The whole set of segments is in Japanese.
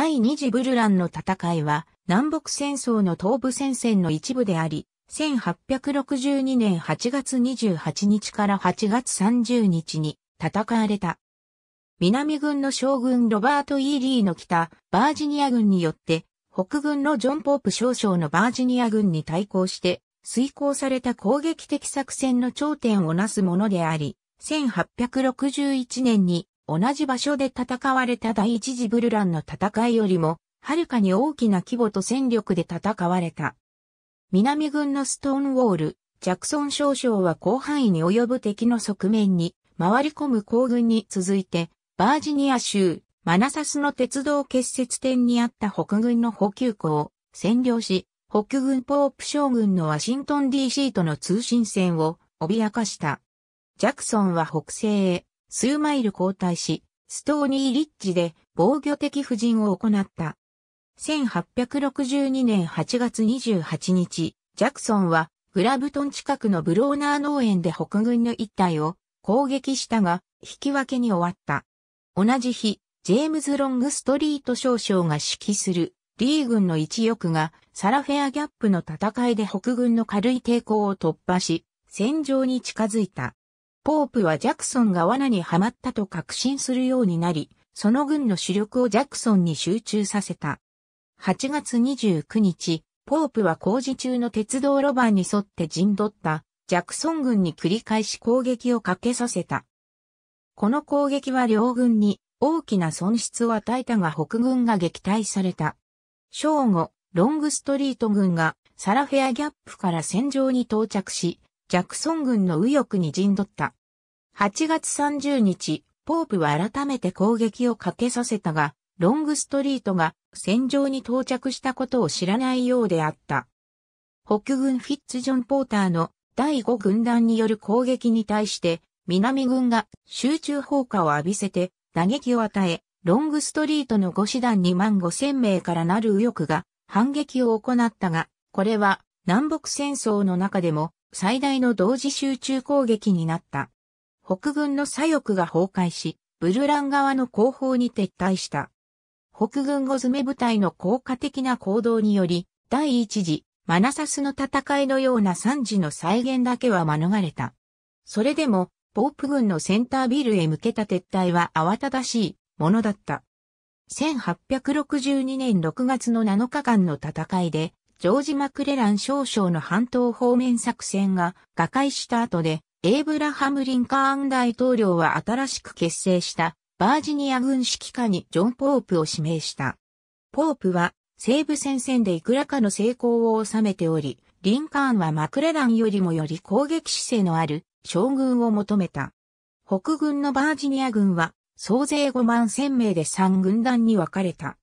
第二次ブルランの戦いは、南北戦争の東部戦線の一部であり、1862年8月28日から8月30日に戦われた。南軍の将軍ロバート・イーリーの北、バージニア軍によって、北軍のジョン・ポープ少将のバージニア軍に対抗して、遂行された攻撃的作戦の頂点をなすものであり、1861年に同じ場所で戦われた第一次ブルランの戦いよりも、はるかに大きな規模と戦力で戦われた。南軍のストーンウォール、ジャクソン少将は広範囲に及ぶ敵の側面に、回り込む行軍に続いて、バージニア州、マナサスの鉄道結節点にあった北軍の補給庫を占領し、北軍ポープ将軍のワシントン DC との通信線を脅かした。ジャクソンは北西へ数マイル交代し、ストーニーリッジで防御的布陣を行った。1862年8月28日、ジャクソンはグラブトン近くのブローナー農園で北軍の一帯を攻撃したが、引き分けに終わった。同じ日、ジェームズ・ロングストリート少将が指揮するリー軍の一翼がサラフェアギャップの戦いで北軍の軽い抵抗を突破し、戦場に近づいた。ポープはジャクソンが罠にはまったと確信するようになり、その軍の主力をジャクソンに集中させた。8月29日、ポープは工事中の鉄道路盤に沿って陣取ったジャクソン軍に繰り返し攻撃をかけさせた。この攻撃は両軍に大きな損失を与えたが北軍が撃退された。正午、ロングストリート軍がサラフェアギャップから戦場に到着し、ジャクソン軍の右翼に陣取った。8月30日、ポープは改めて攻撃をかけさせたが、ロングストリートが戦場に到着したことを知らないようであった。北軍フィッツジョン・ポーターの第5軍団による攻撃に対して、南軍が集中砲火を浴びせて打撃を与え、ロングストリートの5師団2万5千名からなる右翼が反撃を行ったが、これは南北戦争の中でも最大の同時集中攻撃になった。北軍の左翼が崩壊し、ブルラン側の後方に撤退した。北軍後詰め部隊の効果的な行動により、第一次、マナサスの戦いのような惨事の再現だけは免れた。それでも、ポープ軍のセンタービルへ向けた撤退は慌ただしいものだった。1862年6月の7日間の戦いで、ジョージ・マクレラン少将の半島方面作戦が瓦解した後で、エイブラハム・リンカーン大統領は新しく結成したバージニア軍指揮下にジョン・ポープを指名した。ポープは西部戦線でいくらかの成功を収めており、リンカーンはマクレランよりもより攻撃姿勢のある将軍を求めた。北軍のバージニア軍は総勢5万1000名で3軍団に分かれた。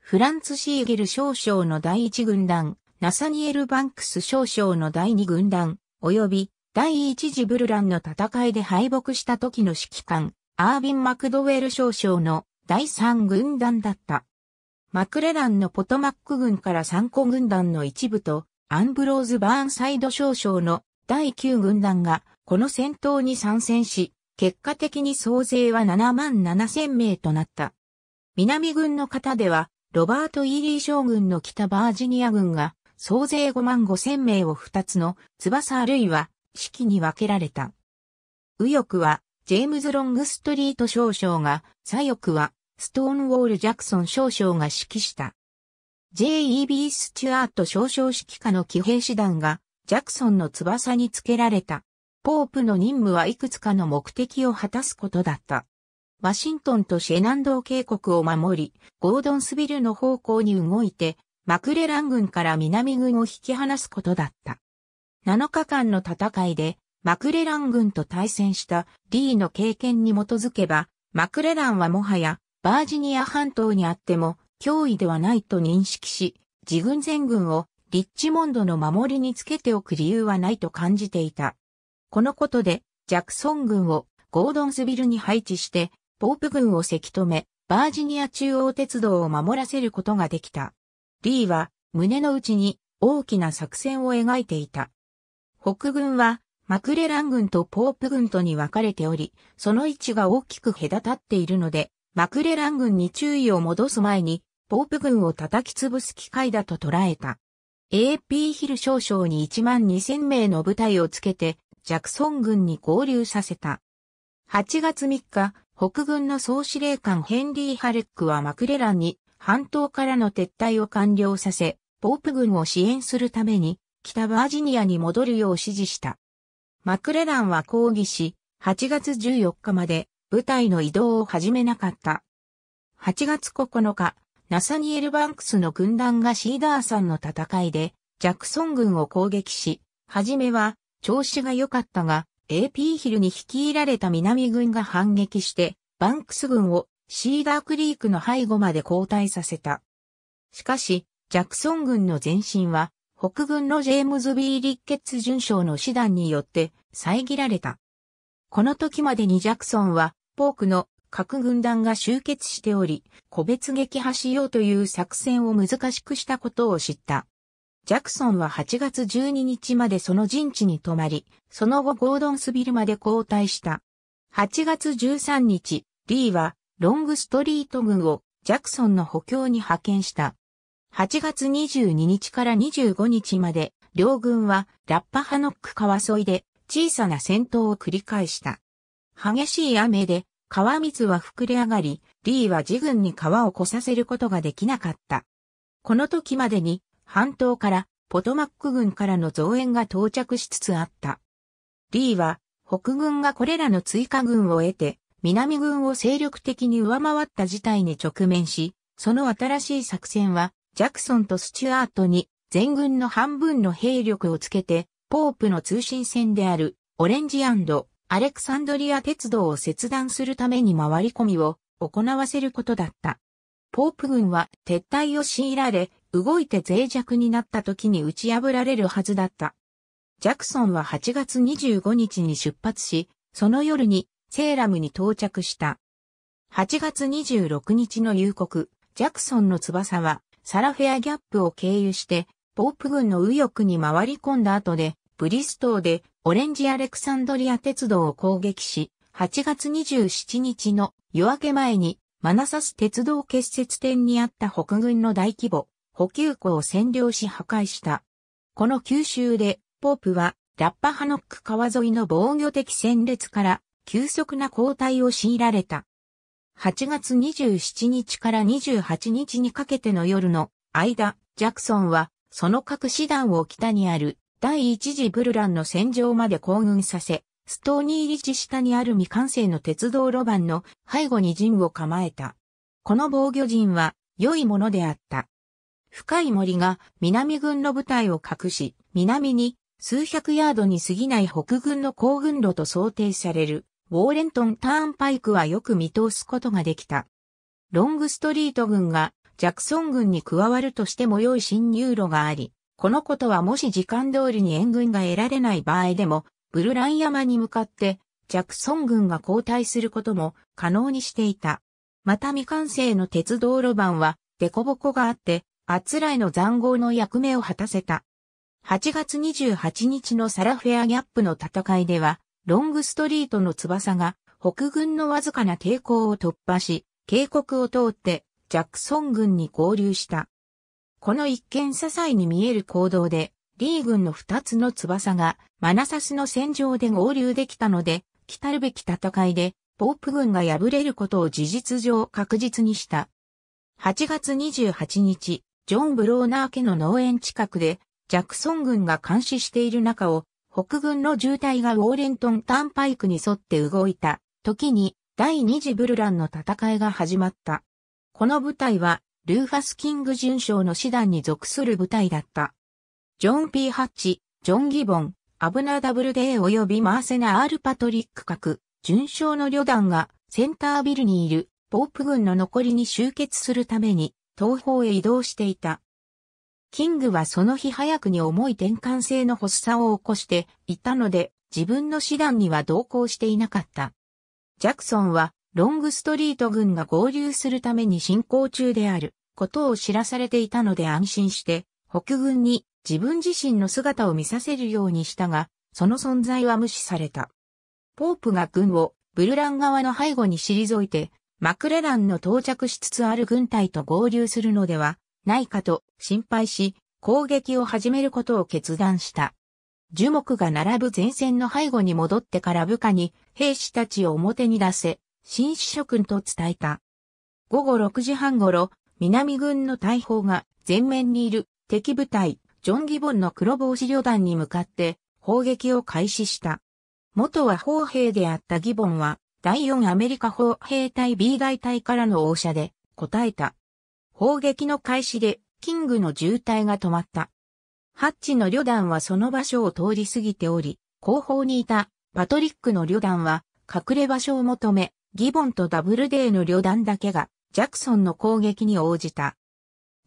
フランツ・シーゲル少将の第1軍団、ナサニエル・バンクス少将の第2軍団、及び第一次ブルランの戦いで敗北した時の指揮官、アービン・マクドウェル少将の第三軍団だった。マクレランのポトマック軍から三個軍団の一部と、アンブローズ・バーンサイド少将の第9軍団が、この戦闘に参戦し、結果的に総勢は7万7千名となった。南軍の方では、ロバート・イーリー将軍の北バージニア軍が、総勢5万5千名を2つの、翼あるいは式に分けられた。右翼は、ジェームズ・ロングストリート少将が、左翼は、ストーンウォール・ジャクソン少将が指揮した。J.E.B. スチュアート少将指揮下の騎兵師団が、ジャクソンの翼につけられた。ポープの任務はいくつかの目的を果たすことだった。ワシントンとシェナンドー渓谷を守り、ゴードンスビルの方向に動いて、マクレラン軍から南軍を引き離すことだった。7日間の戦いでマクレラン軍と対戦したリーの経験に基づけば、マクレランはもはやバージニア半島にあっても脅威ではないと認識し、自軍全軍をリッチモンドの守りにつけておく理由はないと感じていた。このことで、ジャクソン軍をゴードンスビルに配置して、ポープ軍をせき止め、バージニア中央鉄道を守らせることができた。リーは胸の内に大きな作戦を描いていた。北軍は、マクレラン軍とポープ軍とに分かれており、その位置が大きく隔たっているので、マクレラン軍に注意を戻す前に、ポープ軍を叩き潰す機会だと捉えた。AP ヒル少将に1万2000名の部隊をつけて、ジャクソン軍に合流させた。8月3日、北軍の総司令官ヘンリー・ハレックはマクレランに半島からの撤退を完了させ、ポープ軍を支援するために北バージニアに戻るよう指示した。マクレランは抗議し、8月14日まで部隊の移動を始めなかった。8月9日、ナサニエル・バンクスの軍団がシーダーさんの戦いで、ジャクソン軍を攻撃し、はじめは調子が良かったが、AP ヒルに率いられた南軍が反撃して、バンクス軍をシーダークリークの背後まで後退させた。しかし、ジャクソン軍の前進は北軍のジェームズ・ビー・立ッ巡将の師団によって遮られた。この時までにジャクソンは、ポークの各軍団が集結しており、個別撃破しようという作戦を難しくしたことを知った。ジャクソンは8月12日までその陣地に泊まり、その後ゴードンスビルまで交代した。8月13日、リーはロングストリート軍をジャクソンの補強に派遣した。8月22日から25日まで、両軍はラッパハノック川沿いで小さな戦闘を繰り返した。激しい雨で川水は膨れ上がり、リーは自軍に川を越させることができなかった。この時までに半島からポトマック軍からの増援が到着しつつあった。リーは北軍がこれらの追加軍を得て南軍を精力的に上回った事態に直面し、その新しい作戦はジャクソンとスチュアートに全軍の半分の兵力をつけて、ポープの通信線であるオレンジアレクサンドリア鉄道を切断するために回り込みを行わせることだった。ポープ軍は撤退を強いられ、動いて脆弱になった時に打ち破られるはずだった。ジャクソンは8月25日に出発し、その夜にセーラムに到着した。8月26日の夕刻、ジャクソンの翼はサラフェアギャップを経由して、ポープ軍の右翼に回り込んだ後で、ブリストーでオレンジアレクサンドリア鉄道を攻撃し、8月27日の夜明け前にマナサス鉄道結節点にあった北軍の大規模補給庫を占領し破壊した。この九州でポープはラッパハノック川沿いの防御的戦列から急速な後退を強いられた。8月27日から28日にかけての夜の間、ジャクソンは、その各師団を北にある第一次ブルランの戦場まで行軍させ、ストーニーリ地下にある未完成の鉄道路盤の背後に陣を構えた。この防御陣は良いものであった。深い森が南軍の部隊を隠し、南に数百ヤードに過ぎない北軍の行軍路と想定されるウォーレントンターンパイクはよく見通すことができた。ロングストリート軍がジャクソン軍に加わるとしても良い侵入路があり、このことはもし時間通りに援軍が得られない場合でも、ブルラン山に向かってジャクソン軍が後退することも可能にしていた。また未完成の鉄道路盤は凸凹があって、あつらいの残壕の役目を果たせた。8月28日のサラフェアギャップの戦いでは、ロングストリートの翼が北軍のわずかな抵抗を突破し、渓谷を通ってジャクソン軍に合流した。この一見些細に見える行動で、リー軍の二つの翼がマナサスの戦場で合流できたので、来るべき戦いで、ポープ軍が敗れることを事実上確実にした。8月28日、ジョン・ブローナー家の農園近くで、ジャクソン軍が監視している中を北軍の渋滞がウォーレントンタンパイクに沿って動いた時に第二次ブルランの戦いが始まった。この部隊はルーファス・キング准将の師団に属する部隊だった。ジョン・ P・ ハッチ、ジョン・ギボン、アブナ・ダブルデー及びマーセナ・アール・パトリック各、準将の旅団がセンタービルにいるポープ軍の残りに集結するために東方へ移動していた。キングはその日早くに重い転換性の発作を起こしていたので、自分の師団には同行していなかった。ジャクソンは、ロングストリート軍が合流するために進行中であることを知らされていたので安心して、北軍に自分自身の姿を見させるようにしたが、その存在は無視された。ポープが軍をブルラン側の背後に退いて、マクレランの到着しつつある軍隊と合流するのではないかと心配し、攻撃を始めることを決断した。樹木が並ぶ前線の背後に戻ってから部下に兵士たちを表に出せ、新士諸君と伝えた。午後6時半頃、南軍の大砲が前面にいる敵部隊、ジョン・ギボンの黒帽子旅団に向かって砲撃を開始した。元は砲兵であったギボンは、第4アメリカ砲兵隊 B 大隊からの応射で、答えた。砲撃の開始でキングの渋滞が止まった。ハッチの旅団はその場所を通り過ぎており、後方にいたパトリックの旅団は隠れ場所を求め、ギボンとダブルデーの旅団だけがジャクソンの攻撃に応じた。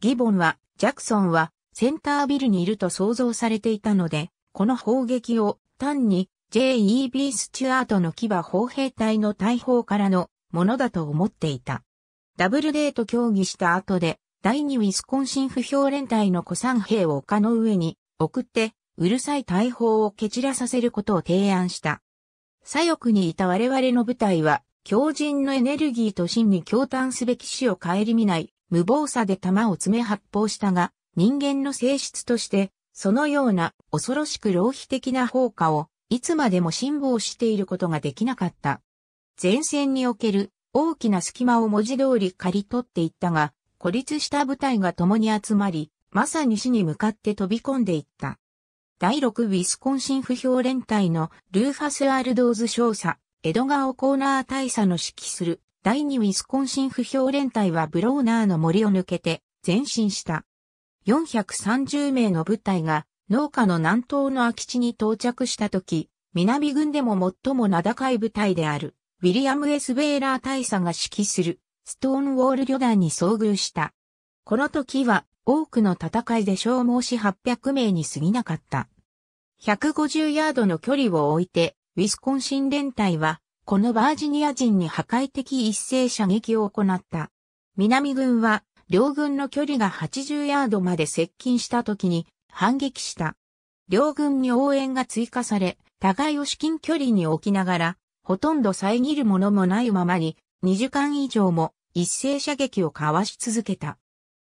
ギボンは、ジャクソンはセンタービルにいると想像されていたので、この砲撃を単に J.E.B. スチュアートの牙砲兵隊の大砲からのものだと思っていた。ダブルデーと協議した後で第2ウィスコンシン不評連隊の古参兵を丘の上に送って、うるさい大砲を蹴散らさせることを提案した。左翼にいた我々の部隊は、強靭のエネルギーと真に共嘆すべき死を顧みない、無謀さで弾を詰め発砲したが、人間の性質として、そのような恐ろしく浪費的な砲火を、いつまでも辛抱していることができなかった。前線における大きな隙間を文字通り刈り取っていったが、孤立した部隊が共に集まり、まさに死に向かって飛び込んでいった。第6ウィスコンシン不評連隊のルーファス・アールドーズ少佐、エドガー・オコーナー大佐の指揮する第2ウィスコンシン不評連隊はブローナーの森を抜けて前進した。430名の部隊が農家の南東の空き地に到着した時、南軍でも最も名高い部隊である、ウィリアム・エス・ベーラー大佐が指揮するストーンウォール旅団に遭遇した。この時は多くの戦いで消耗し800名に過ぎなかった。150ヤードの距離を置いて、ウィスコンシン連隊は、このバージニア人に破壊的一斉射撃を行った。南軍は、両軍の距離が80ヤードまで接近した時に反撃した。両軍に応援が追加され、互いを至近距離に置きながら、ほとんど遮るものもないままに2時間以上も一斉射撃を交わし続けた。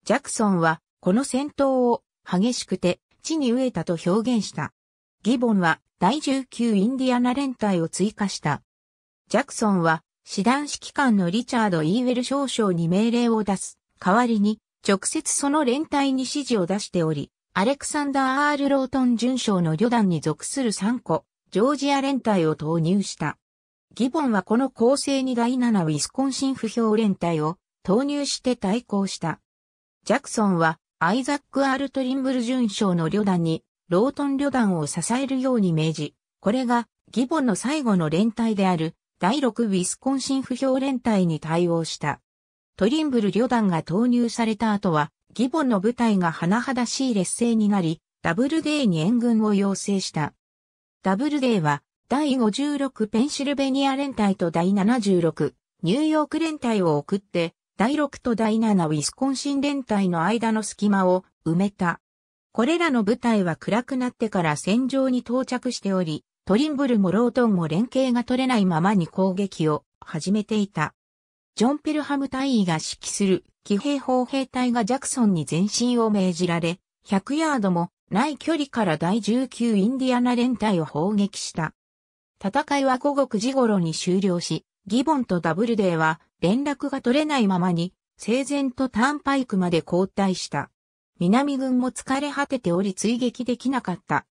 ジャクソンはこの戦闘を激しくて地に飢えたと表現した。ギボンは第19インディアナ連隊を追加した。ジャクソンは師団指揮官のリチャード・イーウェル少将に命令を出す。代わりに直接その連隊に指示を出しており、アレクサンダー・アール・ロートン准将の旅団に属する3個、ジョージア連隊を投入した。ギボンはこの構成に第7ウィスコンシン不評連隊を投入して対抗した。ジャクソンはアイザック・アール・トリンブル准将の旅団にロートン旅団を支えるように命じ、これがギボンの最後の連隊である第6ウィスコンシン不評連隊に対応した。トリンブル旅団が投入された後は、ギボンの部隊が甚だしい劣勢になり、ダブルデーに援軍を要請した。ダブルデーは第56ペンシルベニア連隊と第76ニューヨーク連隊を送って、第6と第7ウィスコンシン連隊の間の隙間を埋めた。これらの部隊は暗くなってから戦場に到着しており、トリンブルもロートンも連携が取れないままに攻撃を始めていた。ジョン・ペルハム隊員が指揮する騎兵砲兵隊がジャクソンに前進を命じられ、100ヤードもない距離から第19インディアナ連隊を砲撃した。戦いは午後9時頃に終了し、ギボンとダブルデーは連絡が取れないままに、整然とターンパイクまで交代した。南軍も疲れ果てており追撃できなかった。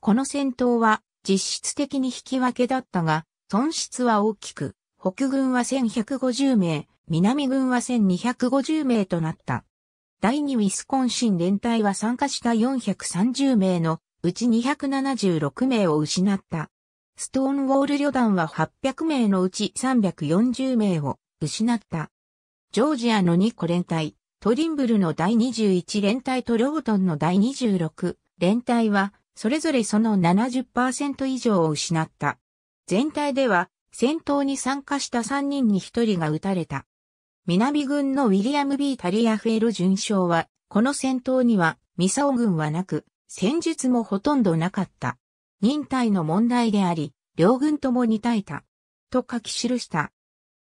この戦闘は実質的に引き分けだったが、損失は大きく、北軍は1150名、南軍は1250名となった。第2ウィスコンシン連隊は参加した430名のうち276名を失った。ストーンウォール旅団は800名のうち340名を失った。ジョージアの2個連隊、トリンブルの第21連隊とロートンの第26連隊は、それぞれその70%以上を失った。全体では、戦闘に参加した3人に1人が撃たれた。南軍のウィリアム・ B・ タリアフェール巡将は、この戦闘には、ミサオ軍はなく、戦術もほとんどなかった。忍耐の問題であり、両軍とも似耐えた。と書き記した。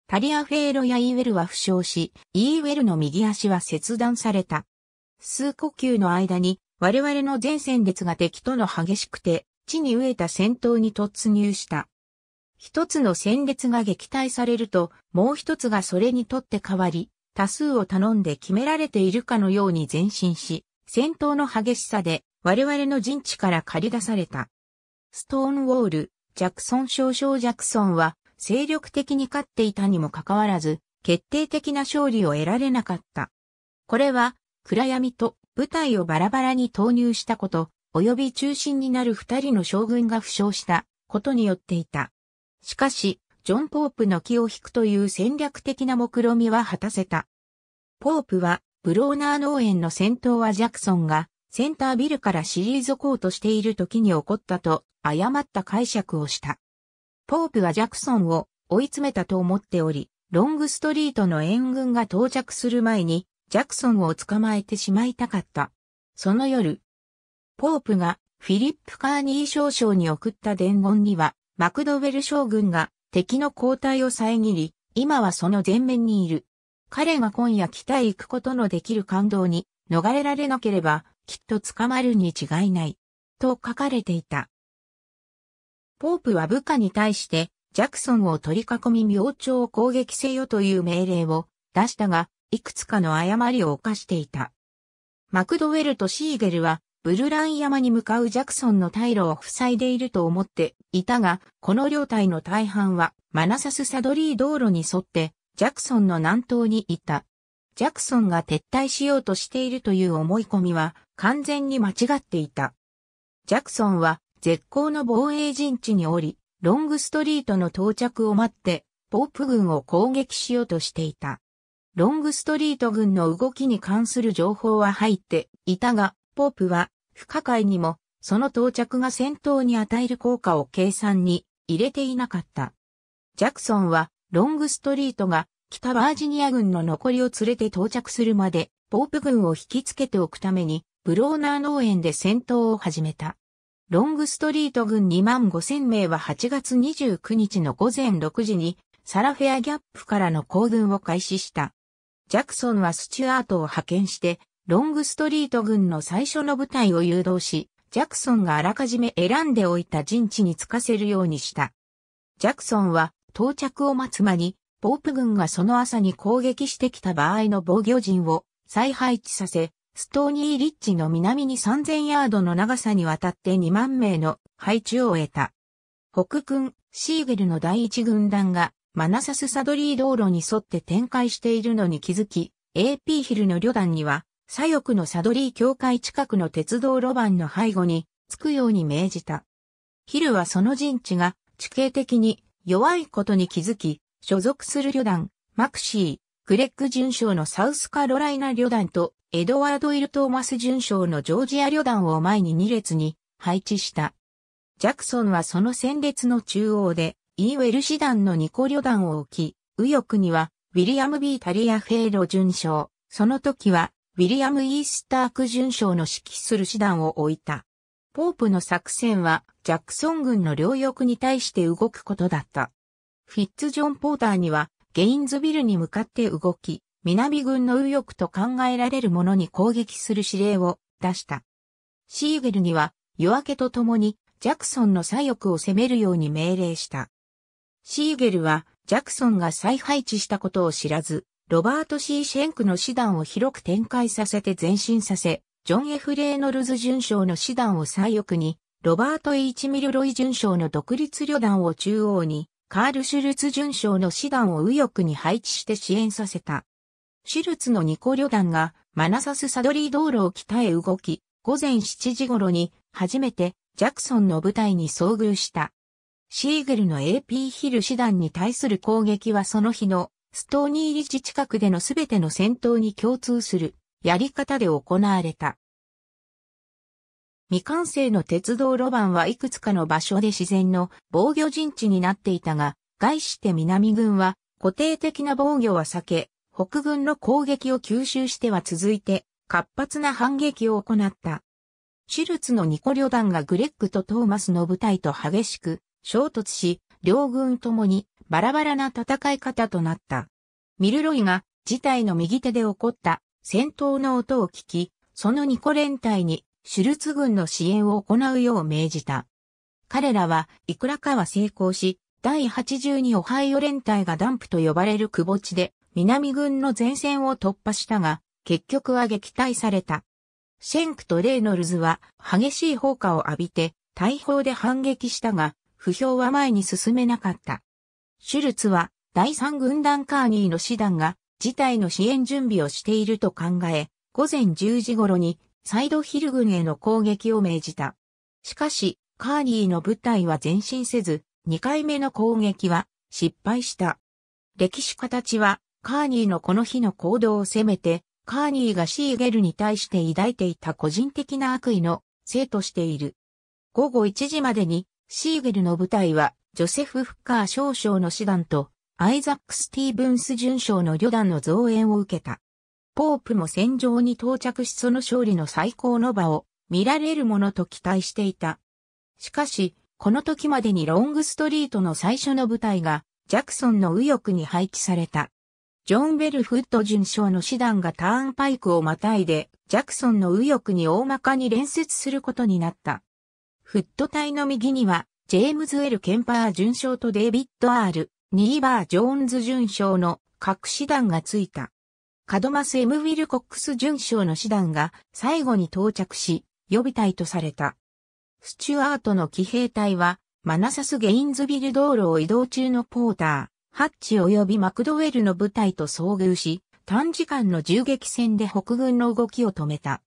タリアフェーロやイーウェルは負傷し、イーウェルの右足は切断された。数呼吸の間に、我々の前線列が敵との激しくて、地に飢えた戦闘に突入した。一つの戦列が撃退されると、もう一つがそれにとって変わり、多数を頼んで決められているかのように前進し、戦闘の激しさで我々の陣地から駆り出された。ストーンウォール、ジャクソン少々ジャクソンは精力的に勝っていたにもかかわらず、決定的な勝利を得られなかった。これは、暗闇と部隊をバラバラに投入したこと、及び中心になる二人の将軍が負傷したことによっていた。しかし、ジョン・ポープの気を引くという戦略的な目論みは果たせた。ポープは、ブローナー農園の戦闘はジャクソンがセンタービルから退こうとしている時に起こったと誤った解釈をした。ポープはジャクソンを追い詰めたと思っており、ロングストリートの援軍が到着する前にジャクソンを捕まえてしまいたかった。その夜、ポープがフィリップ・カーニー少将に送った伝言には、マクドウェル将軍が敵の交代を遮り、今はその前面にいる。彼が今夜北へ行くことのできる感動に逃れられなければ、きっと捕まるに違いない、と書かれていた。ポープは部下に対して、ジャクソンを取り囲み明朝を攻撃せよという命令を出したが、いくつかの誤りを犯していた。マクドウェルとシーゲルは、ブルラン山に向かうジャクソンの退路を塞いでいると思っていたが、この両隊の大半は、マナサスサドリー道路に沿って、ジャクソンの南東にいた。ジャクソンが撤退しようとしているという思い込みは、完全に間違っていた。ジャクソンは絶好の防衛陣地におり、ロングストリートの到着を待って、ポープ軍を攻撃しようとしていた。ロングストリート軍の動きに関する情報は入っていたが、ポープは不可解にもその到着が戦闘に与える効果を計算に入れていなかった。ジャクソンはロングストリートが北バージニア軍の残りを連れて到着するまで、ポープ軍を引きつけておくためにブローナー農園で戦闘を始めた。ロングストリート軍2万5千名は8月29日の午前6時にサラフェアギャップからの行軍を開始した。ジャクソンはスチュアートを派遣して、ロングストリート軍の最初の部隊を誘導し、ジャクソンがあらかじめ選んでおいた陣地につかせるようにした。ジャクソンは到着を待つ間に、ポープ軍がその朝に攻撃してきた場合の防御陣を再配置させ、ストーニーリッジの南に3000ヤードの長さにわたって2万名の配置を得た。北軍、シーゲルの第一軍団がマナサスサドリー道路に沿って展開しているのに気づき、AP ヒルの旅団には、左翼のサドリー境界近くの鉄道路盤の背後につくように命じた。ヒルはその陣地が地形的に弱いことに気づき、所属する旅団、マクシー、グレッグ巡将のサウスカロライナ旅団とエドワード・イル・トーマス巡将のジョージア旅団を前に2列に配置した。ジャクソンはその戦列の中央で、イーウェル師団の2個旅団を置き、右翼には、ウィリアム・ B・ タリア・フェイロ巡将、その時は、ウィリアム・イースターク巡将の指揮する師団を置いた。ポープの作戦は、ジャクソン軍の両翼に対して動くことだった。フィッツ・ジョン・ポーターには、ゲインズビルに向かって動き、南軍の右翼と考えられるものに攻撃する指令を出した。シーゲルには夜明けとともにジャクソンの左翼を攻めるように命令した。シーゲルはジャクソンが再配置したことを知らず、ロバート・ C・ シェンクの師団を広く展開させて前進させ、ジョン・ F・ レーノルズ巡将の師団を左翼に、ロバート・ H・ ミルロイ巡将の独立旅団を中央に、カール・シュルツ巡将の師団を右翼に配置して支援させた。シルツのニ個旅団がマナサスサドリー道路を北へ動き、午前7時頃に初めてジャクソンの部隊に遭遇した。シーゲルの AP ヒル師団に対する攻撃はその日のストーニーリッジ近くでのすべての戦闘に共通するやり方で行われた。未完成の鉄道路盤はいくつかの場所で自然の防御陣地になっていたが、外して南軍は固定的な防御は避け、北軍の攻撃を吸収しては続いて、活発な反撃を行った。シュルツのニコ旅団がグレッグとトーマスの部隊と激しく衝突し、両軍ともにバラバラな戦い方となった。ミルロイが事態の右手で起こった戦闘の音を聞き、そのニコ連隊にシュルツ軍の支援を行うよう命じた。彼らはいくらかは成功し、第82オハイオ連隊がダンプと呼ばれる窪地で南軍の前線を突破したが、結局は撃退された。シェンクとレイノルズは激しい砲火を浴びて大砲で反撃したが、不評は前に進めなかった。シュルツは第三軍団カーニーの師団が事態の支援準備をしていると考え、午前10時頃にサイドヒル軍への攻撃を命じた。しかし、カーニーの部隊は前進せず、2回目の攻撃は失敗した。歴史形はカーニーのこの日の行動を責めて、カーニーがシーゲルに対して抱いていた個人的な悪意のせいとしている。午後1時までに、シーゲルの部隊は、ジョセフ・フッカー少将の師団と、アイザック・スティーブンス准将の旅団の増援を受けた。ポープも戦場に到着しその勝利の最高の場を見られるものと期待していた。しかし、この時までにロングストリートの最初の部隊が、ジャクソンの右翼に配置された。ジョン・ベルフット巡将の師団がターンパイクをまたいで、ジャクソンの右翼に大まかに連接することになった。フット隊の右には、ジェームズ・エル・ケンパー巡将とデイビッド・アール、ニーバー・ジョーンズ巡将の各師団がついた。カドマス・エム・ウィルコックス巡将の師団が最後に到着し、予備隊とされた。スチュアートの騎兵隊は、マナサス・ゲインズビル道路を移動中のポーター、ハッチ及びマクドウェルの部隊と遭遇し、短時間の銃撃戦で北軍の動きを止めた。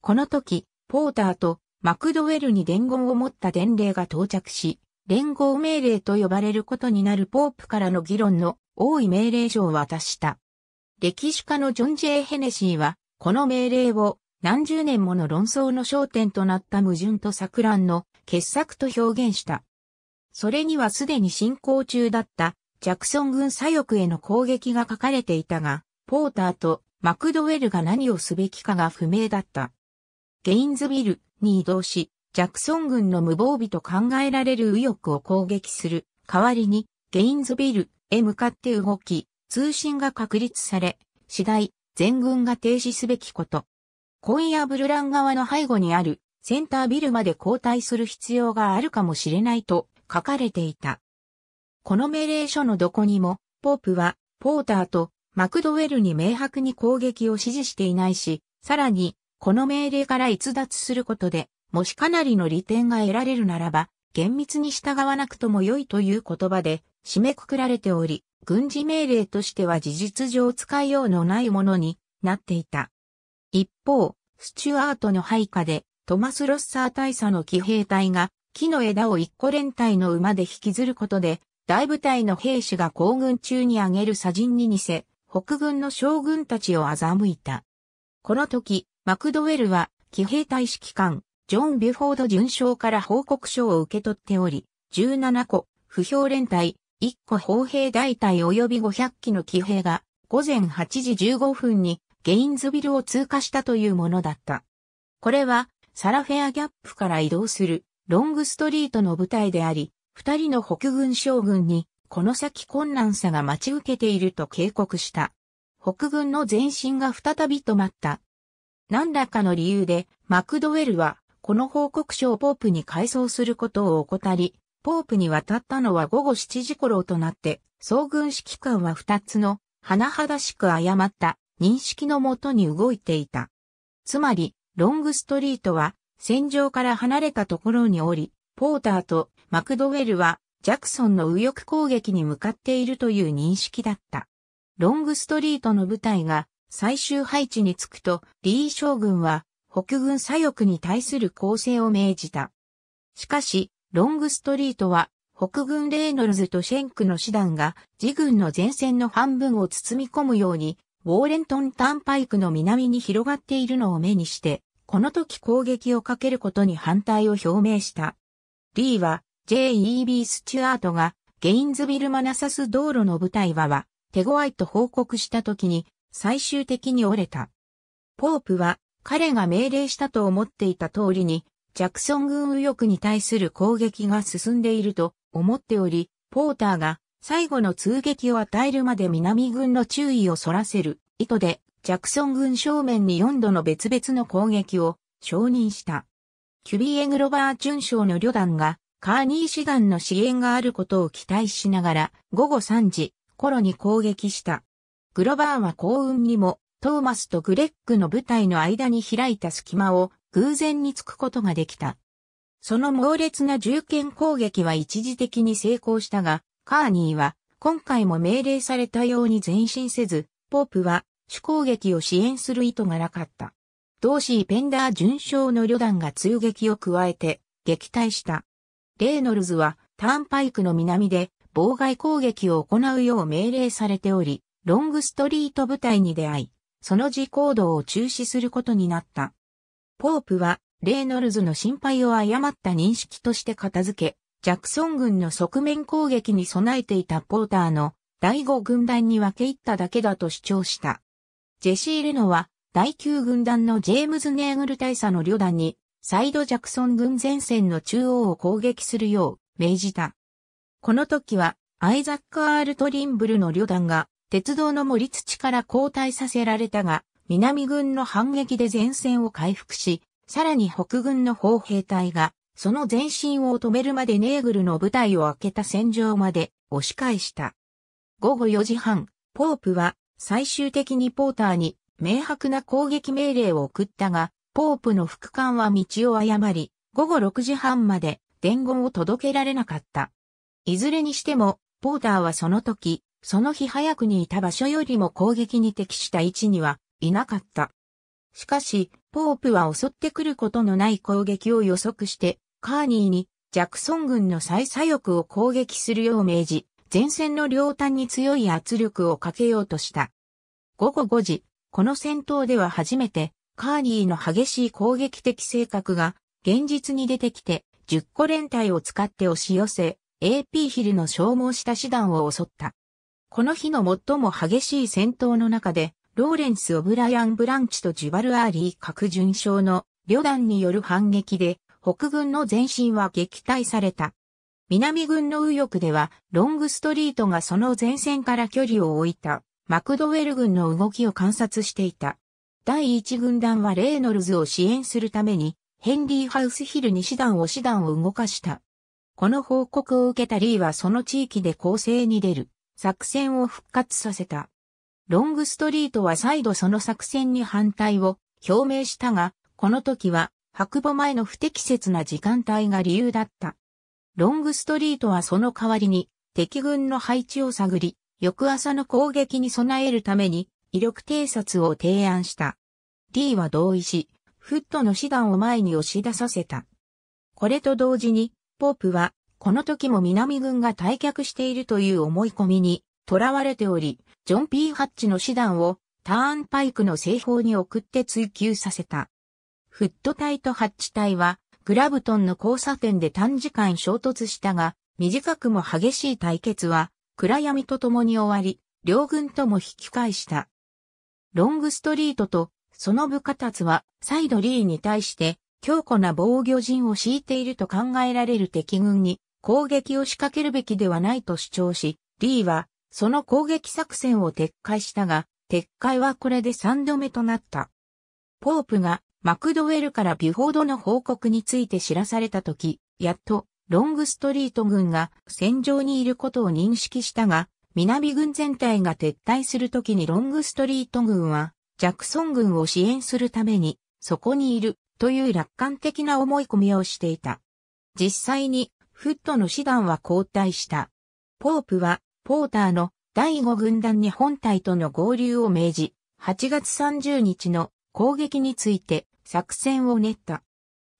この時、ポーターとマクドウェルに伝言を持った伝令が到着し、連合命令と呼ばれることになるポープからの議論の多い命令書を渡した。歴史家のジョン・ジェイ・ヘネシーは、この命令を何十年もの論争の焦点となった矛盾と錯乱の傑作と表現した。それにはすでに進行中だったジャクソン軍左翼への攻撃が書かれていたが、ポーターとマクドウェルが何をすべきかが不明だった。ゲインズビルに移動し、ジャクソン軍の無防備と考えられる右翼を攻撃する代わりに、ゲインズビルへ向かって動き、通信が確立され、次第、全軍が停止すべきこと。今夜ブルラン側の背後にあるセンタービルまで交代する必要があるかもしれないと書かれていた。この命令書のどこにも、ポープは、ポーターとマクドウェルに明白に攻撃を指示していないし、さらに、この命令から逸脱することで、もしかなりの利点が得られるならば、厳密に従わなくとも良いという言葉で締めくくられており、軍事命令としては事実上使いようのないものになっていた。一方、スチュアートの配下でトマス・ロッサー大佐の騎兵隊が木の枝を一個連隊の馬で引きずることで大部隊の兵士が行軍中に挙げる砂人に似せ、北軍の将軍たちを欺いた。この時、マクドウェルは、騎兵隊指揮官、ジョン・ビュフォード巡将から報告書を受け取っており、17個、不評連隊、1個砲兵大隊及び500機の騎兵が、午前8時15分に、ゲインズビルを通過したというものだった。これは、サラフェアギャップから移動する、ロングストリートの部隊であり、二人の北軍将軍に、この先困難さが待ち受けていると警告した。北軍の前進が再び止まった。何らかの理由で、マクドウェルは、この報告書をポープに改装することを怠り、ポープに渡ったのは午後7時頃となって、総軍指揮官は二つの、甚だしく誤った認識のもとに動いていた。つまり、ロングストリートは、戦場から離れたところにおり、ポーターとマクドウェルは、ジャクソンの右翼攻撃に向かっているという認識だった。ロングストリートの部隊が最終配置につくと、リー将軍は北軍左翼に対する攻勢を命じた。しかし、ロングストリートは北軍レイノルズとシェンクの師団が自軍の前線の半分を包み込むように、ウォーレントンターンパイクの南に広がっているのを目にして、この時攻撃をかけることに反対を表明した。リーは J.E.B. スチュアートがゲインズビルマナサス道路の舞台はは手強いと報告した時に最終的に折れた。ポープは彼が命令したと思っていた通りにジャクソン軍右翼に対する攻撃が進んでいると思っており、ポーターが最後の通撃を与えるまで南軍の注意をそらせる意図でジャクソン軍正面に4度の別々の攻撃を承認した。キュビエグロバー准将の旅団がカーニー師団の支援があることを期待しながら、午後3時頃に攻撃した。グロバーは幸運にも、トーマスとグレッグの部隊の間に開いた隙間を偶然につくことができた。その猛烈な銃剣攻撃は一時的に成功したが、カーニーは今回も命令されたように前進せず、ポープは主攻撃を支援する意図がなかった。同志ペンダー准将の旅団が通撃を加えて撃退した。レイノルズはターンパイクの南で妨害攻撃を行うよう命令されており、ロングストリート部隊に出会い、その自行動を中止することになった。ポープは、レイノルズの心配を誤った認識として片付け、ジャクソン軍の側面攻撃に備えていたポーターの第5軍団に分け入っただけだと主張した。ジェシー・レノは、第9軍団のジェームズ・ネーグル大佐の旅団にサイドジャクソン軍前線の中央を攻撃するよう命じた。この時はアイザック・アール・トリンブルの旅団が鉄道の森土から後退させられたが、南軍の反撃で前線を回復し、さらに北軍の砲兵隊が、その前進を止めるまでネーグルの部隊を開けた戦場まで押し返した。午後4時半、ポープは最終的にポーターに明白な攻撃命令を送ったが、コープの副官は道を誤り、午後6時半まで伝言を届けられなかった。いずれにしても、ポーターはその時、その日早くにいた場所よりも攻撃に適した位置にはいなかった。しかし、ポープは襲ってくることのない攻撃を予測して、カーニーにジャクソン軍の再左翼を攻撃するよう命じ、前線の両端に強い圧力をかけようとした。午後5時、この戦闘では初めてカーニーの激しい攻撃的性格が現実に出てきて、10個連隊を使って押し寄せ、AP ヒルの消耗した手段を襲った。この日の最も激しい戦闘の中で、ローレンス・オブライアン・ブランチとジュバル・アーリー各巡将の旅団による反撃で、北軍の前進は撃退された。南軍の右翼では、ロングストリートがその前線から距離を置いた、マクドウェル軍の動きを観察していた。第一軍団はレイノルズを支援するために、ヘンリー・ハウスヒル西団を師団を動かした。この報告を受けたリーはその地域で攻勢に出る作戦を復活させた。ロングストリートは再度その作戦に反対を表明したが、この時は白母前の不適切な時間帯が理由だった。ロングストリートはその代わりに敵軍の配置を探り、翌朝の攻撃に備えるために威力偵察を提案した。D は同意し、フットの手段を前に押し出させた。これと同時に、ポープは、この時も南軍が退却しているという思い込みに、囚われており、ジョン・ P・ ハッチの手段を、ターンパイクの製方に送って追求させた。フット隊とハッチ隊は、グラブトンの交差点で短時間衝突したが、短くも激しい対決は、暗闇と共に終わり、両軍とも引き返した。ロングストリートと、その部下たちは、再度リーに対して、強固な防御陣を敷いていると考えられる敵軍に、攻撃を仕掛けるべきではないと主張し、リーは、その攻撃作戦を撤回したが、撤回はこれで3度目となった。ポープがマクドウェルからビュフォードの報告について知らされた時、やっとロングストリート軍が戦場にいることを認識したが、南軍全体が撤退するときにロングストリート軍は、ジャクソン軍を支援するために、そこにいる、という楽観的な思い込みをしていた。実際に、フットの師団は交代した。ポープは、ポーターの第5軍団に本隊との合流を命じ、8月30日の攻撃について作戦を練った。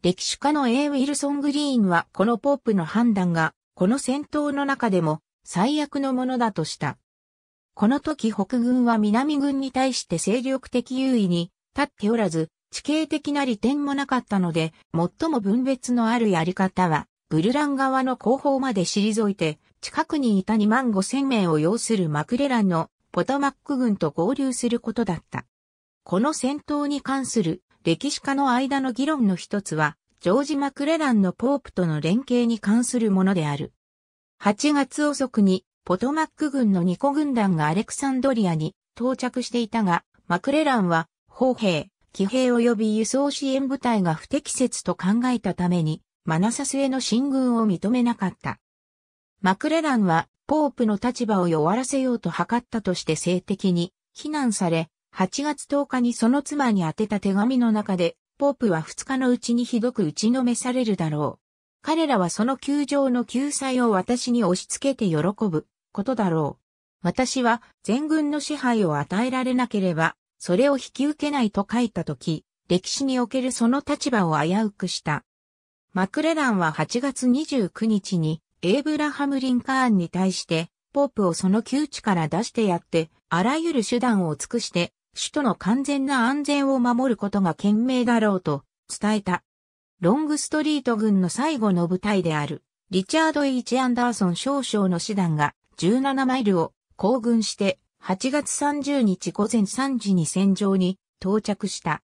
歴史家の A. ウィルソン・グリーンはこのポープの判断が、この戦闘の中でも最悪のものだとした。この時北軍は南軍に対して精力的優位に立っておらず、地形的な利点もなかったので、最も分別のあるやり方は、ブルラン側の後方まで退いて、近くにいた2万5千名を要するマクレランのポトマック軍と合流することだった。この戦闘に関する歴史家の間の議論の一つは、ジョージ・マクレランのポープとの連携に関するものである。8月遅くにポトマック軍の2個軍団がアレクサンドリアに到着していたが、マクレランは砲兵、騎兵及び輸送支援部隊が不適切と考えたために、マナサスへの進軍を認めなかった。マクレランはポープの立場を弱らせようと図ったとして性的に非難され、8月10日にその妻に宛てた手紙の中で、ポープは2日のうちにひどく打ちのめされるだろう。彼らはその窮状の救済を私に押し付けて喜ぶことだろう。私は全軍の支配を与えられなければ、それを引き受けないと書いたとき、歴史におけるその立場を危うくした。マクレランは8月29日に、エイブラハム・リンカーンに対して、ポープをその窮地から出してやって、あらゆる手段を尽くして、首都の完全な安全を守ることが賢明だろうと伝えた。ロングストリート軍の最後の部隊である、リチャード・ H・ アンダーソン少将の師団が17マイルを行軍して8月30日午前3時に戦場に到着した。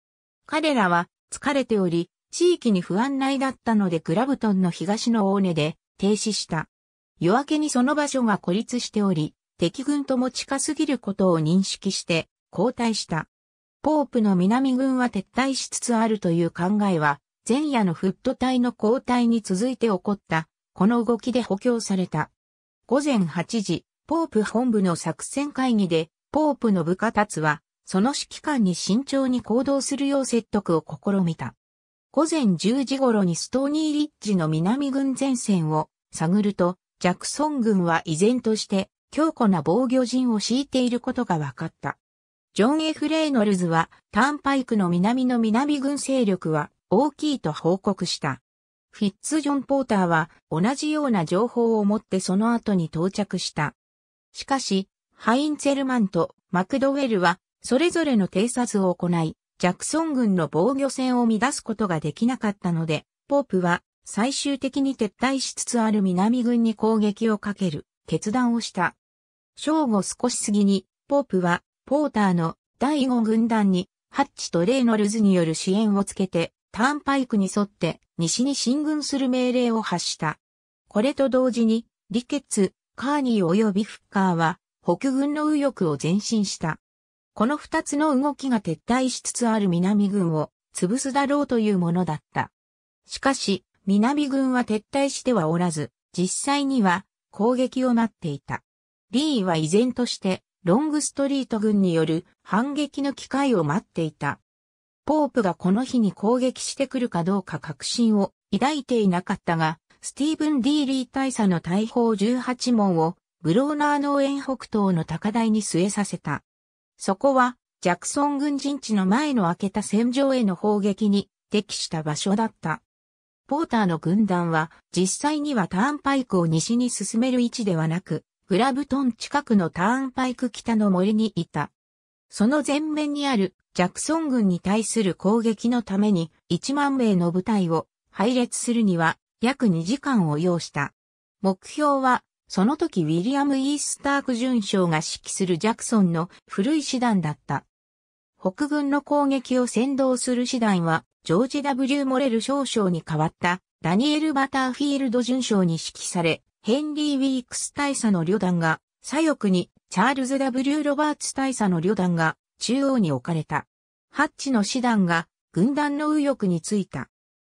彼らは疲れており、地域に不安内だったのでグラブトンの東の大根で停止した。夜明けにその場所が孤立しており、敵軍とも近すぎることを認識して交代した。ポープの南軍は撤退しつつあるという考えは前夜のフット体の交代に続いて起こった、この動きで補強された。午前8時、ポープ本部の作戦会議で、ポープの部下たは、その指揮官に慎重に行動するよう説得を試みた。午前10時頃にストーニーリッジの南軍前線を探ると、ジャクソン軍は依然として強固な防御陣を敷いていることが分かった。ジョン・ F・ レイノルズはターンパイクの南の南軍勢力は大きいと報告した。フィッツジョン・ポーターは同じような情報を持ってその後に到着した。しかし、ハインツェルマンとマクドウェルはそれぞれの偵察を行い、ジャクソン軍の防御線を乱すことができなかったので、ポープは最終的に撤退しつつある南軍に攻撃をかける決断をした。正午少し過ぎに、ポープはポーターの第5軍団にハッチとレイノルズによる支援をつけてターンパイクに沿って西に進軍する命令を発した。これと同時に、リケツ、カーニー及びフッカーは北軍の右翼を前進した。この二つの動きが撤退しつつある南軍を潰すだろうというものだった。しかし、南軍は撤退してはおらず、実際には攻撃を待っていた。リーは依然としてロングストリート軍による反撃の機会を待っていた。ポープがこの日に攻撃してくるかどうか確信を抱いていなかったが、スティーブン・ディーリー大佐の大砲18門をブローナー農園北東の高台に据えさせた。そこは、ジャクソン軍陣地の前の開けた戦場への砲撃に適した場所だった。ポーターの軍団は実際にはターンパイクを西に進める位置ではなく、グラブトン近くのターンパイク北の森にいた。その前面にあるジャクソン軍に対する攻撃のために1万名の部隊を配列するには約2時間を要した。目標は、その時ウィリアム・イースターク巡将が指揮するジャクソンの古い師団だった。北軍の攻撃を先導する師団は、ジョージ・ W・ モレル少将に代わったダニエル・バターフィールド巡将に指揮され、ヘンリー・ウィークス大佐の旅団が、左翼にチャールズ・ W・ ロバーツ大佐の旅団が中央に置かれた。ハッチの師団が軍団の右翼についた。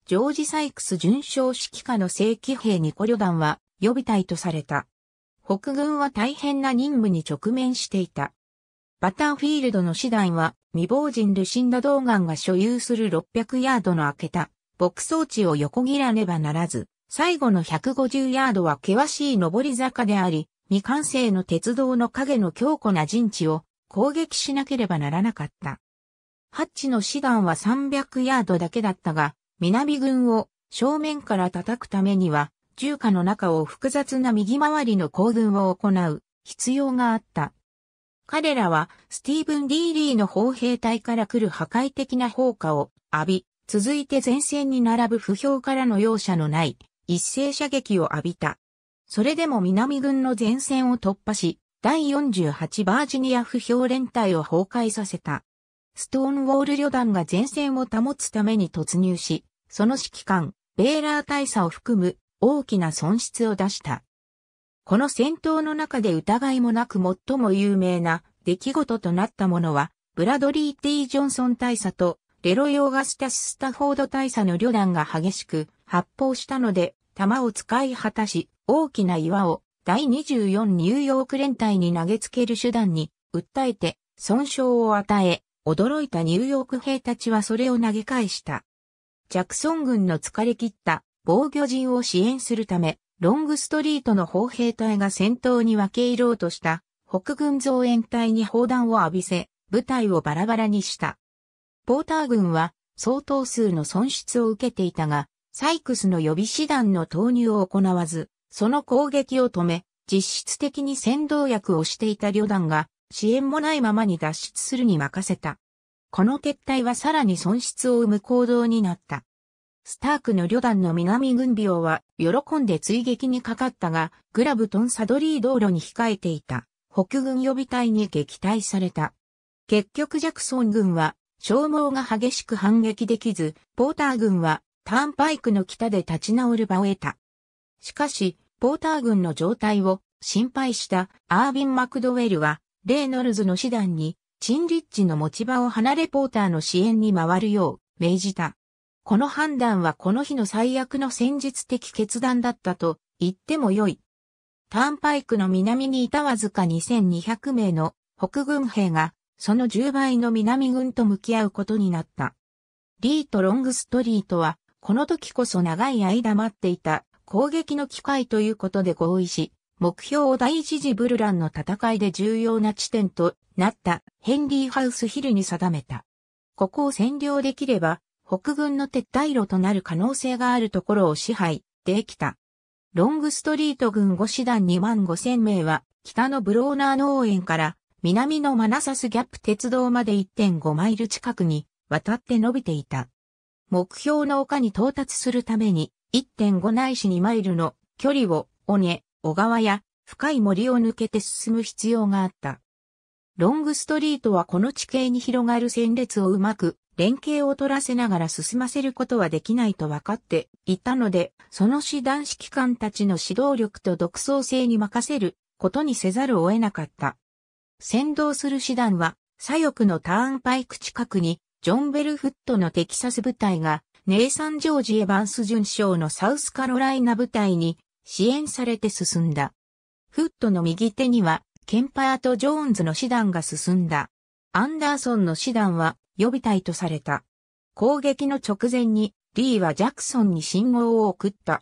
ジョージ・サイクス準将指揮下の正規兵に捕旅団は予備隊とされた。北軍は大変な任務に直面していた。バターフィールドの師団は未亡人ルシンダ・ドーガンが所有する600ヤードの開けた牧草地を横切らねばならず、最後の150ヤードは険しい上り坂であり、未完成の鉄道の影の強固な陣地を攻撃しなければならなかった。ハッチの師団は300ヤードだけだったが、南軍を正面から叩くためには、銃火の中を複雑な右回りの行軍を行う必要があった。彼らはスティーブン・ディーリーの砲兵隊から来る破壊的な砲火を浴び、続いて前線に並ぶ不評からの容赦のない一斉射撃を浴びた。それでも南軍の前線を突破し、第48バージニア不評連隊を崩壊させた。ストーンウォール旅団が前線を保つために突入し、その指揮官、ベーラー大佐を含む大きな損失を出した。この戦闘の中で疑いもなく最も有名な出来事となったものは、ブラドリー・ティー・ジョンソン大佐とレロヨーガスタス・スタフォード大佐の旅団が激しく発砲したので、弾を使い果たし、大きな岩を第24ニューヨーク連隊に投げつける手段に訴えて損傷を与え、驚いたニューヨーク兵たちはそれを投げ返した。ジャクソン軍の疲れ切った防御陣を支援するため、ロングストリートの砲兵隊が戦闘に分け入ろうとした北軍増援隊に砲弾を浴びせ、部隊をバラバラにした。ポーター軍は相当数の損失を受けていたが、サイクスの予備師団の投入を行わず、その攻撃を止め、実質的に先導役をしていた旅団が支援もないままに脱出するに任せた。この撤退はさらに損失を生む行動になった。スタークの旅団の南軍備は喜んで追撃にかかったが、グラブトンサドリー道路に控えていた北軍予備隊に撃退された。結局ジャクソン軍は消耗が激しく反撃できず、ポーター軍はターンパイクの北で立ち直る場を得た。しかし、ポーター軍の状態を心配したアービン・マクドウェルは、レイノルズの師団に、チンリッチの持ち場を離れポーターの支援に回るよう命じた。この判断はこの日の最悪の戦術的決断だったと言ってもよい。ターンパイクの南にいたわずか2200名の北軍兵が、その10倍の南軍と向き合うことになった。リーとロングストリートは、この時こそ長い間待っていた攻撃の機会ということで合意し、目標を第一次ブルランの戦いで重要な地点となったヘンリーハウスヒルに定めた。ここを占領できれば、北軍の撤退路となる可能性があるところを支配できた。ロングストリート軍5師団2万5千名は、北のブローナー農園から南のマナサスギャップ鉄道まで1.5マイル近くに渡って伸びていた。目標の丘に到達するために1.5ないし2マイルの距離を、尾根、小川や深い森を抜けて進む必要があった。ロングストリートはこの地形に広がる戦列をうまく連携を取らせながら進ませることはできないと分かっていたので、その師団指揮官たちの指導力と独創性に任せることにせざるを得なかった。先導する師団は左翼のターンパイク近くにジョンベルフットのテキサス部隊がネイサン・ジョージ・エヴァンス准将のサウスカロライナ部隊に支援されて進んだ。フットの右手にはケンパーとジョーンズの師団が進んだ。アンダーソンの師団は予備隊とされた。攻撃の直前にリーはジャクソンに信号を送った。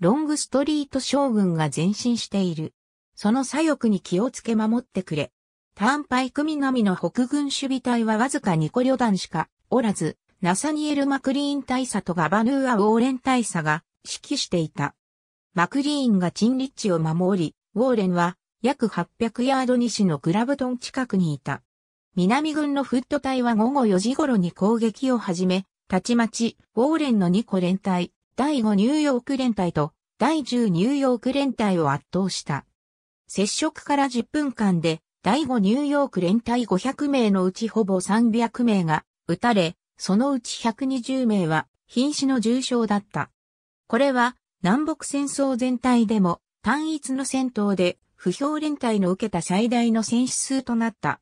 ロングストリート将軍が前進している。その左翼に気をつけ守ってくれ。ターンパイク南の北軍守備隊はわずか2個旅団しかおらず、ナサニエル・マクリーン大佐とガバヌーア・ウォーレン大佐が指揮していた。マクリーンがチンリッチを守り、ウォーレンは約800ヤード西のグラブトン近くにいた。南軍のフット隊は午後4時頃に攻撃を始め、たちまち、ウォーレンの2個連隊、第5ニューヨーク連隊と第10ニューヨーク連隊を圧倒した。接触から10分間で、第5ニューヨーク連隊500名のうちほぼ300名が撃たれ、そのうち120名は瀕死の重傷だった。これは南北戦争全体でも単一の戦闘で不評連帯の受けた最大の戦死数となった。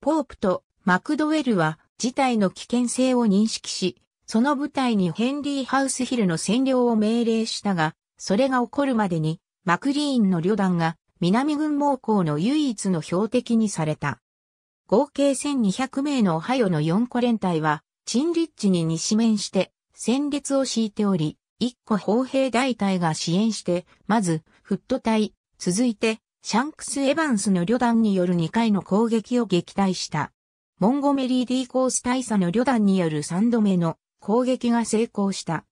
ポープとマクドウェルは事態の危険性を認識し、その部隊にヘンリー・ハウスヒルの占領を命令したが、それが起こるまでにマクリーンの旅団が南軍猛攻の唯一の標的にされた。合計1200名のオハヨの4個連隊は陳立地に西面して、戦列を敷いており、一個砲兵大隊が支援して、まず、フット隊、続いて、シャンクス・エヴァンスの旅団による2回の攻撃を撃退した。モンゴメリー・ディーコース大佐の旅団による3度目の攻撃が成功した。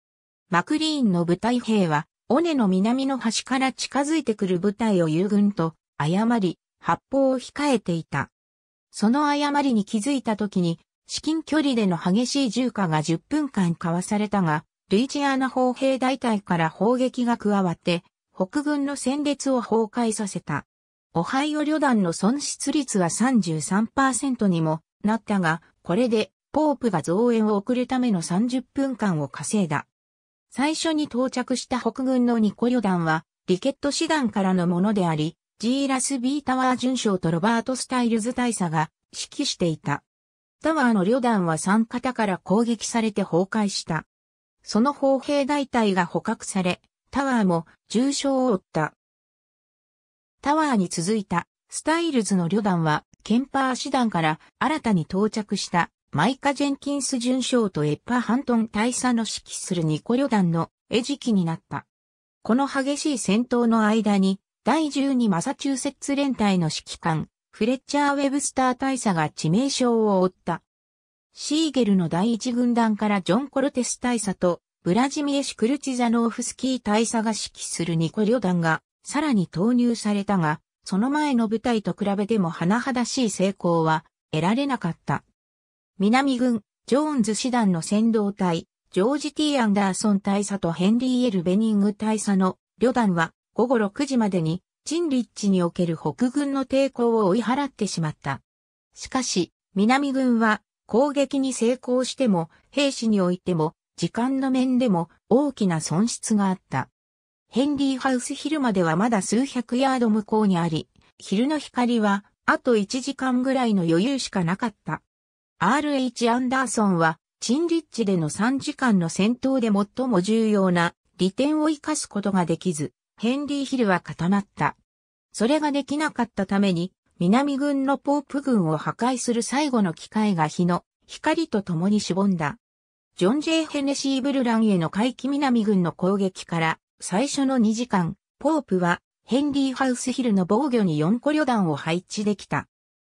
マクリーンの部隊兵は、尾根の南の端から近づいてくる部隊を遊軍と誤り、発砲を控えていた。その誤りに気づいた時に至近距離での激しい銃火が10分間交わされたが、ルイジアナ砲兵大隊から砲撃が加わって、北軍の戦列を崩壊させた。オハイオ旅団の損失率は33%にもなったが、これでポープが増援を送るための30分間を稼いだ。最初に到着した北軍のニ個旅団は、リケット師団からのものであり、ジーラス・ビー・タワー巡将とロバート・スタイルズ大佐が指揮していた。タワーの旅団は三方から攻撃されて崩壊した。その砲兵大隊が捕獲され、タワーも重傷を負った。タワーに続いたスタイルズの旅団はケンパー師団から新たに到着したマイカ・ジェンキンス巡将とエッパー・ハントン大佐の指揮するニコ旅団の餌食になった。この激しい戦闘の間に第12マサチューセッツ連隊の指揮官フレッチャー・ウェブスター大佐が致命傷を負った。シーゲルの第一軍団からジョン・コルテス大佐とブラジミエシ・ュクルチザノーフスキー大佐が指揮するニコ旅団がさらに投入されたが、その前の部隊と比べても甚だしい成功は得られなかった。南軍、ジョーンズ師団の先導隊、ジョージ・ T・ アンダーソン大佐とヘンリー・エル・ベニング大佐の旅団は午後6時までにチンリッチにおける北軍の抵抗を追い払ってしまった。しかし、南軍は攻撃に成功しても、兵士においても、時間の面でも大きな損失があった。ヘンリーハウスヒルまではまだ数百ヤード向こうにあり、昼の光はあと1時間ぐらいの余裕しかなかった。RH アンダーソンは、チンリッチでの3時間の戦闘で最も重要な利点を生かすことができず、ヘンリー・ヒルは固まった。それができなかったために、南軍のポープ軍を破壊する最後の機会が日の光と共にしぼんだ。ジョン・ジェイ・ヘネシー・ブルランへの回帰南軍の攻撃から最初の2時間、ポープはヘンリー・ハウスヒルの防御に4個旅団を配置できた。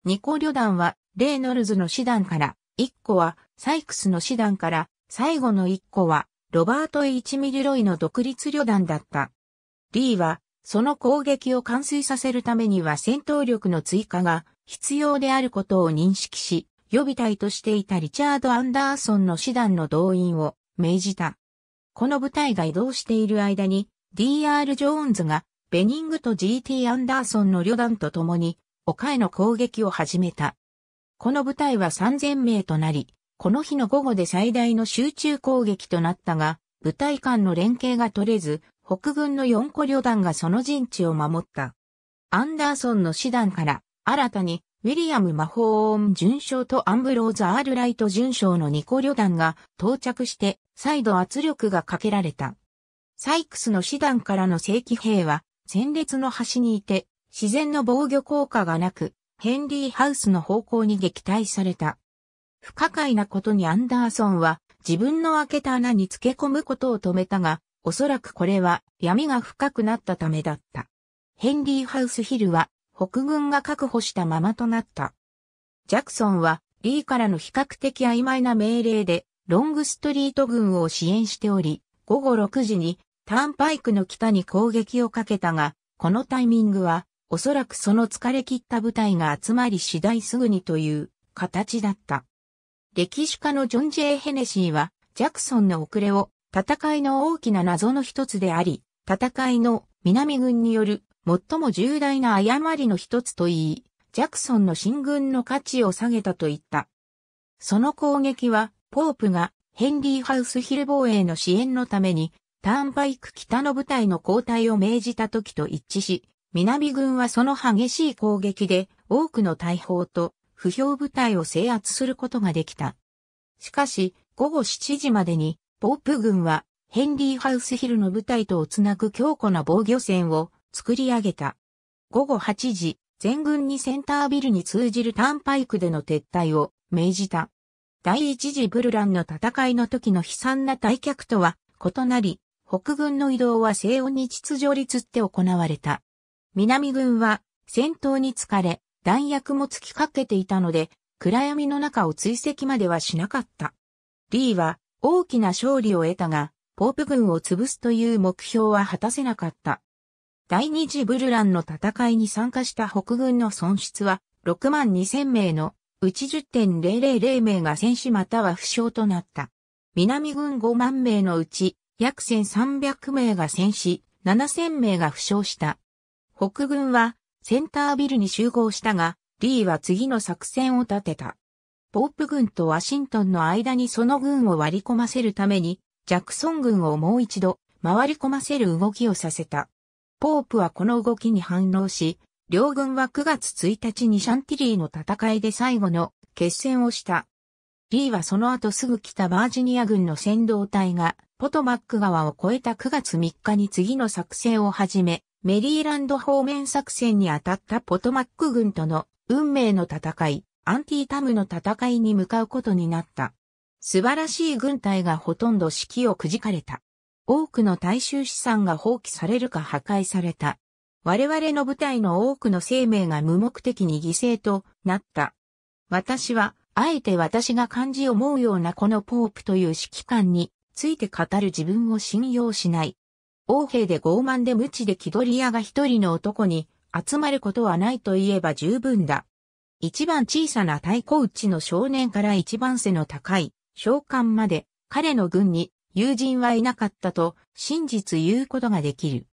2個旅団はレイノルズの師団から、1個はサイクスの師団から、最後の1個はロバート・ H・ ミルロイの独立旅団だった。リーは、その攻撃を完遂させるためには戦闘力の追加が必要であることを認識し、予備隊としていたリチャード・アンダーソンの師団の動員を命じた。この部隊が移動している間に、DR・ ジョーンズが、ベニングと GT・ アンダーソンの旅団と共に、岡への攻撃を始めた。この部隊は3000名となり、この日の午後で最大の集中攻撃となったが、部隊間の連携が取れず、北軍の4個旅団がその陣地を守った。アンダーソンの師団から、新たに、ウィリアム・魔法ン準将とアンブローズ・アール・ライト準将の2個旅団が到着して、再度圧力がかけられた。サイクスの師団からの正規兵は、戦列の端にいて、自然の防御効果がなく、ヘンリーハウスの方向に撃退された。不可解なことにアンダーソンは、自分の開けた穴につけ込むことを止めたが、おそらくこれは闇が深くなったためだった。ヘンリーハウスヒルは北軍が確保したままとなった。ジャクソンはリーからの比較的曖昧な命令でロングストリート軍を支援しており、午後6時にターンパイクの北に攻撃をかけたが、このタイミングはおそらくその疲れ切った部隊が集まり次第すぐにという形だった。歴史家のジョン・ジェイ・ヘネシーは、ジャクソンの遅れを戦いの大きな謎の一つであり、戦いの南軍による最も重大な誤りの一つと言い、ジャクソンの進軍の価値を下げたと言った。その攻撃は、ポープがヘンリーハウスヒル防衛の支援のために、ターンパイク北の部隊の交代を命じた時と一致し、南軍はその激しい攻撃で多くの大砲と不評部隊を制圧することができた。しかし、午後7時までにボープ軍はヘンリーハウスヒルの部隊とをつなぐ強固な防御線を作り上げた。午後8時、全軍にセンタービルに通じるターンパイクでの撤退を命じた。第一次ブルランの戦いの時の悲惨な退却とは異なり、北軍の移動は西欧に秩序率って行われた。南軍は戦闘に疲れ、弾薬も尽きかけていたので、暗闇の中を追跡まではしなかった。リーは大きな勝利を得たが、ポープ軍を潰すという目標は果たせなかった。第二次ブルランの戦いに参加した北軍の損失は6万2000名のうち10.000名が戦死または負傷となった。南軍5万名のうち約1300名が戦死、7000名が負傷した。北軍はセンタービルに集合したが、リーは次の作戦を立てた。ポープ軍とワシントンの間にその軍を割り込ませるために、ジャクソン軍をもう一度回り込ませる動きをさせた。ポープはこの動きに反応し、両軍は9月1日にシャンティリーの戦いで最後の決戦をした。リーはその後すぐ来たバージニア軍の先導隊がポトマック川を越えた9月3日に次の作戦を始め、メリーランド方面作戦に当たったポトマック軍との運命の戦い。アンティタムの戦いに向かうことになった。素晴らしい軍隊がほとんど揮をくじかれた。多くの大衆資産が放棄されるか破壊された。我々の部隊の多くの生命が無目的に犠牲となった。私は、あえて私が感じ思うようなこのポープという指揮官について語る自分を信用しない。王兵で傲慢で無知で気取り屋が一人の男に集まることはないと言えば十分だ。一番小さな太鼓打ちの少年から一番背の高い召喚まで彼の軍に友人はいなかったと真実言うことができる。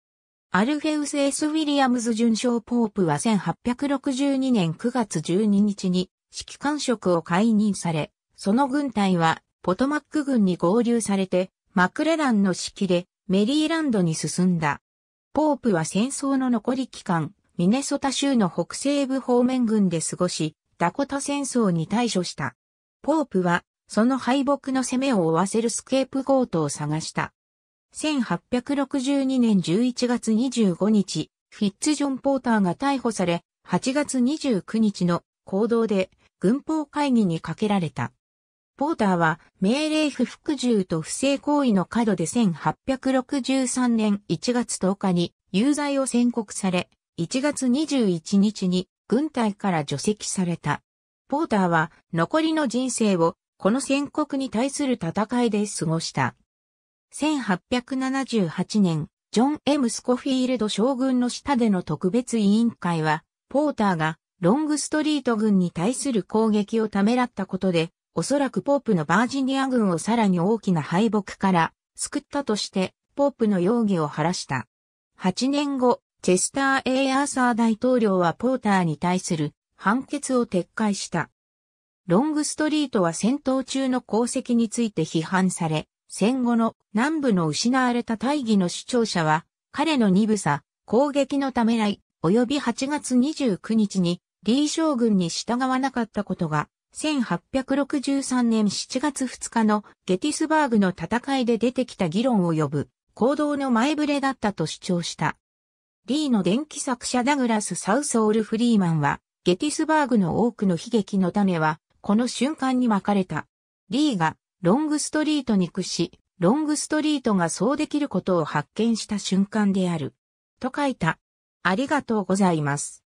アルフェウス・エス・ウィリアムズ巡将ポープは1862年9月12日に指揮官職を解任され、その軍隊はポトマック軍に合流されてマクレランの指揮でメリーランドに進んだ。ポープは戦争の残り期間、ミネソタ州の北西部方面軍で過ごし、ダコタ戦争に対処した。ポープは、その敗北の攻めを負わせるスケープゴートを探した。1862年11月25日、フィッツジョン・ポーターが逮捕され、8月29日の行動で軍法会議にかけられた。ポーターは命令不服従と不正行為の過度で1863年1月10日に有罪を宣告され、1月21日に軍隊から除籍された。ポーターは残りの人生をこの宣告に対する戦いで過ごした。1878年、ジョン・ M・ スコフィールド将軍の下での特別委員会は、ポーターがロングストリート軍に対する攻撃をためらったことで、おそらくポープのバージニア軍をさらに大きな敗北から救ったとして、ポープの容疑を晴らした。8年後、チェスター・エイ・アーサー大統領はポーターに対する判決を撤回した。ロングストリートは戦闘中の功績について批判され、戦後の南部の失われた大義の主張者は、彼の鈍さ、攻撃のためらい、及び8月29日にリー将軍に従わなかったことが、1863年7月2日のゲティスバーグの戦いで出てきた議論を呼ぶ行動の前触れだったと主張した。リーの電気作者ダグラス・サウソール・フリーマンは、ゲティスバーグの多くの悲劇の種は、この瞬間に分かれた。リーが、ロングストリートに屈し、ロングストリートがそうできることを発見した瞬間である。と書いた。ありがとうございます。